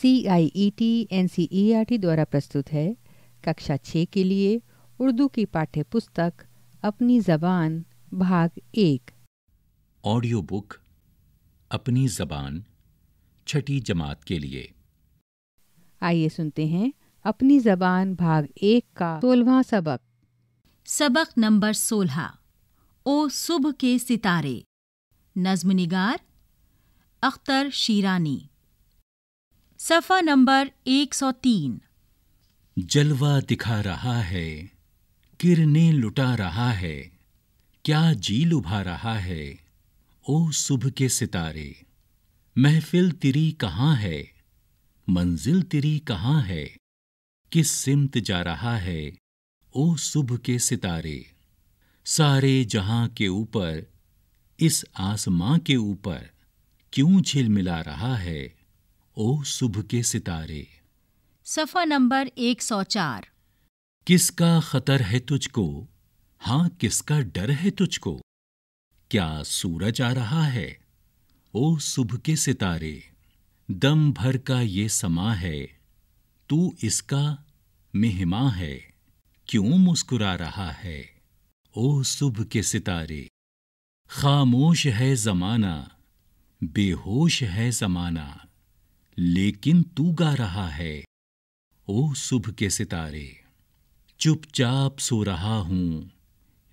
C I E T N C E R T द्वारा प्रस्तुत है कक्षा छः के लिए उर्दू की पाठ्य पुस्तक अपनी जबान भाग एक ऑडियो बुक अपनी जबान छठी जमात के लिए आइए सुनते हैं अपनी जबान भाग एक का सोलवा सबक सबक नंबर सोलह ओ सुबह के सितारे नज्म निगार अख्तर शीरानी सफा नंबर 103 जलवा दिखा रहा है किरने लुटा रहा है क्या जील उभा रहा है ओ सुबह के सितारे महफिल तेरी कहाँ है मंजिल तेरी कहाँ है किस सिमत जा रहा है ओ सुबह के सितारे सारे जहां के ऊपर इस आसमां के ऊपर क्यों झिलमिला रहा है ओ सुबह के सितारे सफा नंबर 104 किसका खतर है तुझको हाँ किसका डर है तुझको क्या सूरज आ रहा है ओ सुबह के सितारे दम भर का ये समा है तू इसका मेहमा है क्यों मुस्कुरा रहा है ओ सुबह के सितारे खामोश है जमाना बेहोश है जमाना लेकिन तू गा रहा है ओ सुबह के सितारे चुपचाप सो रहा हूं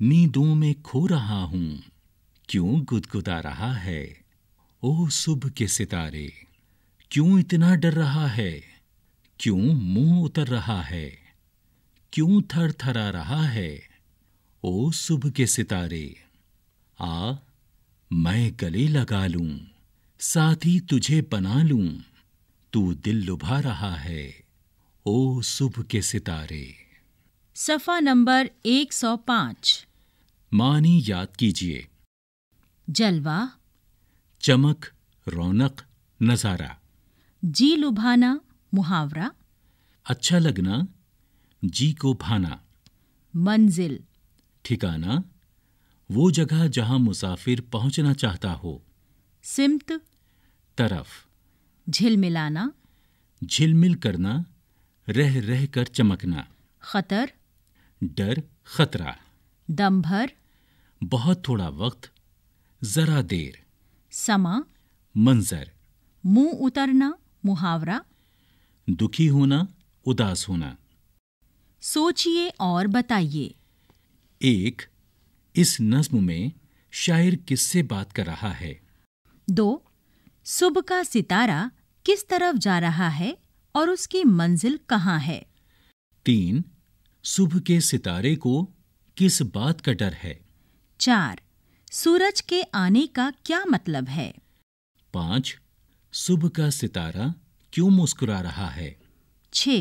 नींदों में खो रहा हूं क्यों गुदगुदा रहा है ओ सुबह के सितारे क्यों इतना डर रहा है क्यों मुंह उतर रहा है क्यों थर थरा रहा है ओ सुबह के सितारे आ मैं गले लगा लूं साथ ही तुझे बना लूं तू दिल लुभा रहा है ओ सुबह के सितारे सफा नंबर 105 मानी याद कीजिए जलवा चमक रौनक नजारा जी लुभाना मुहावरा अच्छा लगना जी को भाना मंजिल ठिकाना वो जगह जहां मुसाफिर पहुंचना चाहता हो सिमत तरफ झिलमिलाना झिलमिल करना रह रह कर चमकना खतर डर खतरा दम भर बहुत थोड़ा वक्त जरा देर समा मंजर मुंह उतरना मुहावरा दुखी होना उदास होना सोचिए और बताइए एक इस नज्म में शायर किससे बात कर रहा है दो सुबह का सितारा किस तरफ जा रहा है और उसकी मंजिल कहाँ है तीन सुबह के सितारे को किस बात का डर है चार सूरज के आने का क्या मतलब है पाँच सुबह का सितारा क्यों मुस्कुरा रहा है छ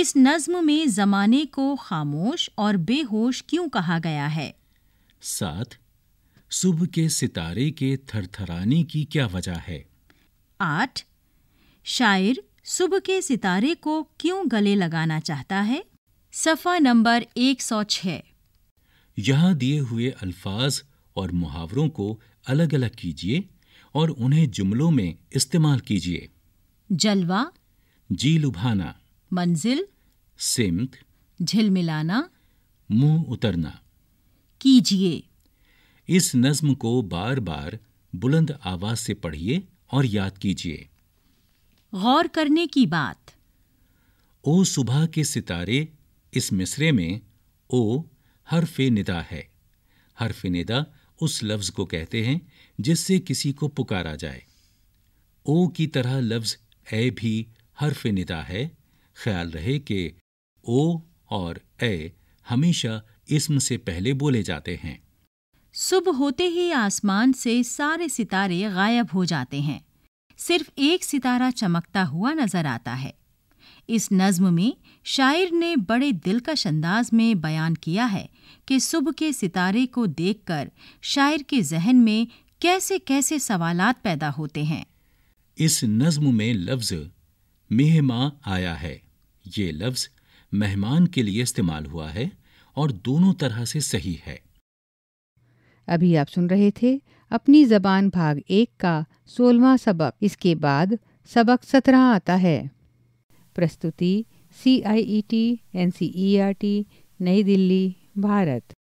इस नज्म में जमाने को खामोश और बेहोश क्यों कहा गया है सात सुबह के सितारे के थरथराने की क्या वजह है आठ शायर सुबह के सितारे को क्यों गले लगाना चाहता है सफ़ा नंबर 106 यहाँ दिए हुए अल्फाज और मुहावरों को अलग अलग कीजिए और उन्हें जुमलों में इस्तेमाल कीजिए जलवा जी लुभाना मंजिल सिमत झिलमिलाना मुंह उतरना कीजिए इस नज्म को बार बार बुलंद आवाज से पढ़िए और याद कीजिए गौर करने की बात ओ सुबह के सितारे इस मिसरे में ओ फे निदा है हरफ निदा उस लफ्ज़ को कहते हैं जिससे किसी को पुकारा जाए ओ की तरह लफ्ज़ ए भी हरफ निदा है ख्याल रहे कि ओ और ए हमेशा इसम से पहले बोले जाते हैं सुबह होते ही आसमान से सारे सितारे गायब हो जाते हैं सिर्फ एक सितारा चमकता हुआ नजर आता है इस नज्म में शायर ने बड़े दिलकश अंदाज में बयान किया है कि सुबह के सितारे को देखकर शायर के जहन में कैसे कैसे सवालात पैदा होते हैं इस नज्म में लफ्ज मेहमा आया है ये लफ्ज मेहमान के लिए इस्तेमाल हुआ है और दोनों तरह से सही है अभी आप सुन रहे थे अपनी जबान भाग एक का सोलवा सबक इसके बाद सबक सत्रह आता है प्रस्तुति C I E T N C E R T Nai Delhi Bharat